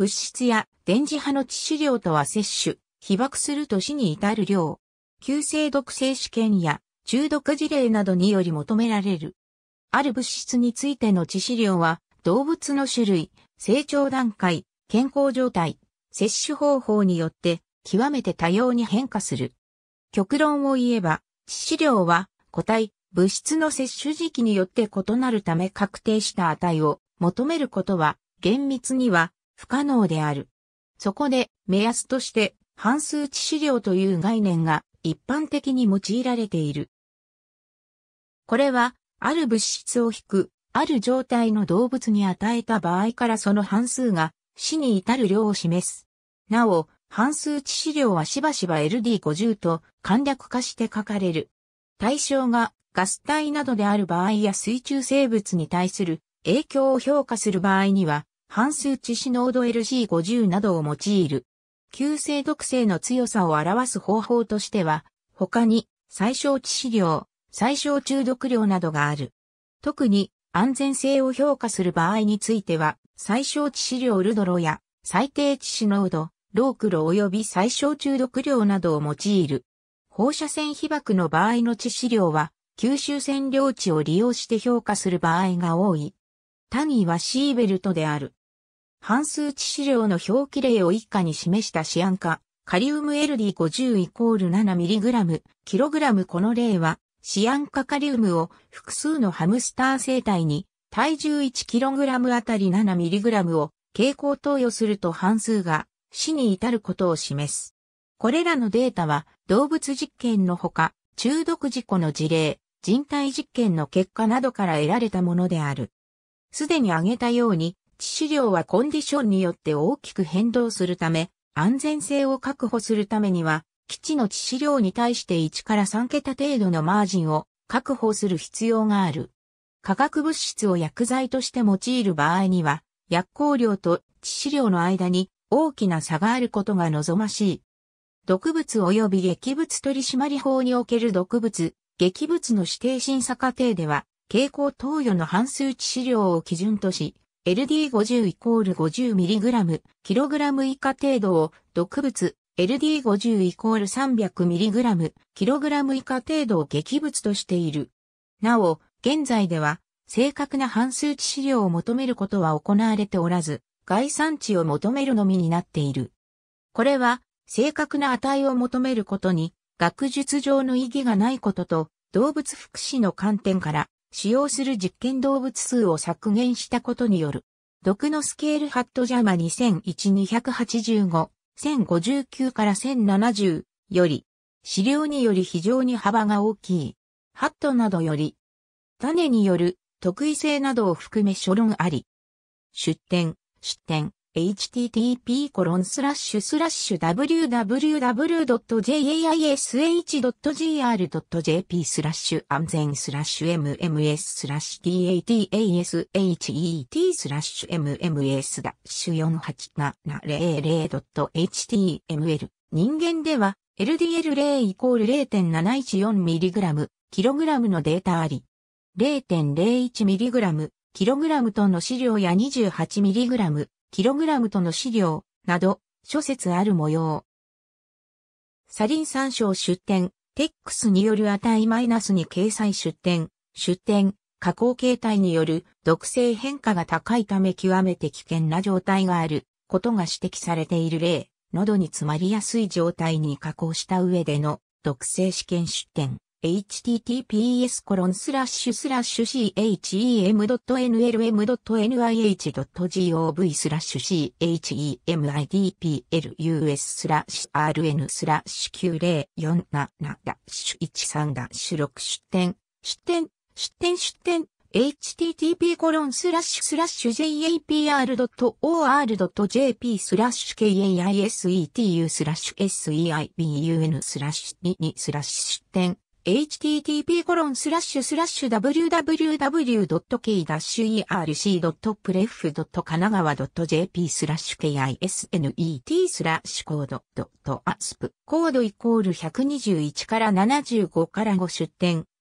物質や電磁波の致死量とは摂取、被爆すると死に至る量。急性毒性試験や中毒事例などにより求められる。ある物質についての致死量は、動物の種類、成長段階、健康状態、摂取方法によって極めて多様に変化する。極論を言えば、致死量は個体、物質の摂取時期によって異なるため確定した値を求めることは厳密には不可能である。そこで、目安として、半数値資料という概念が一般的に用いられている。これは、ある物質を引く、ある状態の動物に与えた場合からその半数が死に至る量を示す。なお、半数致死量はしばしば LD50 と簡略化して書かれる。対象がガス体などである場合や水中生物に対する影響を評価する場合には、半数致死濃度 LC50 などを用いる。急性毒性の強さを表す方法としては、他に最小致死量、最小中毒量などがある。特に安全性を評価する場合については、最小致死量ルドロや最低致死濃度、ロークロ及び最小中毒量などを用いる。放射線被爆の場合の致死量は、吸収線量値を利用して評価する場合が多い。単位はシーベルトである。半数致死量の表記例を一下に示したシアン化、カリウム LD50 イコール 7mg、キログラムこの例は、シアン化カリウムを複数のハムスター生体に体重 1kg あたり 7mg を蛍光投与すると半数が死に至ることを示す。これらのデータは動物実験のほか中毒事故の事例、人体実験の結果などから得られたものである。すでに挙げたように致死量はコンディションによって大きく変動するため、安全性を確保するためには、基地の致死量に対して1から3桁程度のマージンを確保する必要がある。化学物質を薬剤として用いる場合には、薬効量と致死量の間に大きな差があることが望ましい。毒物及び劇物取締法における毒物、劇物の指定審査過程では、経口投与の半数致死量を基準とし、LD50 イコール 50mg、kg 以下程度を、毒物、LD50 イコール 300mg、kg 以下程度を劇物としている。なお、現在では、正確な半数値資料を求めることは行われておらず、概算値を求めるのみになっている。これは、正確な値を求めることに、学術上の意義がないことと、動物福祉の観点から、使用する実験動物数を削減したことによる。毒のスケールハットジャマ2001-285、1059から1070より、飼料により非常に幅が大きい。ハットなどより、種による特異性などを含め諸論あり。出典、出典。http://www.jaish.gr.jp スラッシュ安全スラッシュ mms スラッシュ datashet スラッシュ mms ダッシュ48 700.html 人間では LDL0 イコール 0.714mg のデータあり 0.01mg キログラムとの資料や 28mg、キログラムとの資料、など、諸説ある模様。サリン参照出典、テックスによる値マイナスに掲載出典、出典、加工形態による毒性変化が高いため極めて危険な状態があることが指摘されている例、喉に詰まりやすい状態に加工した上での毒性試験出典。https コロンスラッシュスラッシュ chem.nlm.nih.gov スラッシュ chemidplus スラッシュ rn スラッシュ9047ダッシュ13ダッシュ6出点出点出点出点 http コロンスラッシュスラッシュ japr.or.jp スラッシュ kaisetu スラッシュ seibun スラッシュ22スラッシュ出点 http://www.k-erc.pref.kanagawa.jp kisnet c o d e .asp コードイコール121から75から5出展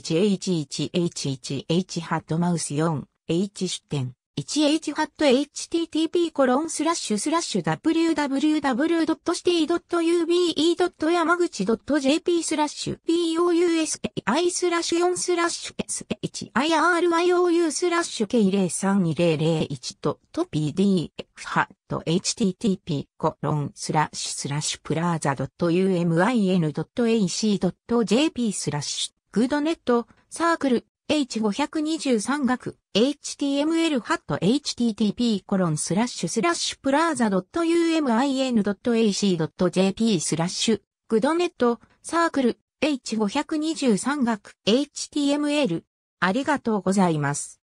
1h1h1h ハットマウス 4h 出店 1h ハット http コロンスラッシュスラッシュ www.city.ube.yamaguchi.jp スラッシュ p o u s a i スラッシュ4スラッシュ shiriou スラッシュ k032001 とと pdf ハット http コロンスラッシュスラッシュプラザ .umin.ac.jp スラッシュグードネット、サークル、H523 学、html ハット http コロンスラッシュスラッシュプラーザ .umin.ac.jp スラッシュ、グドネット、サークル、H523 学、html。ありがとうございます。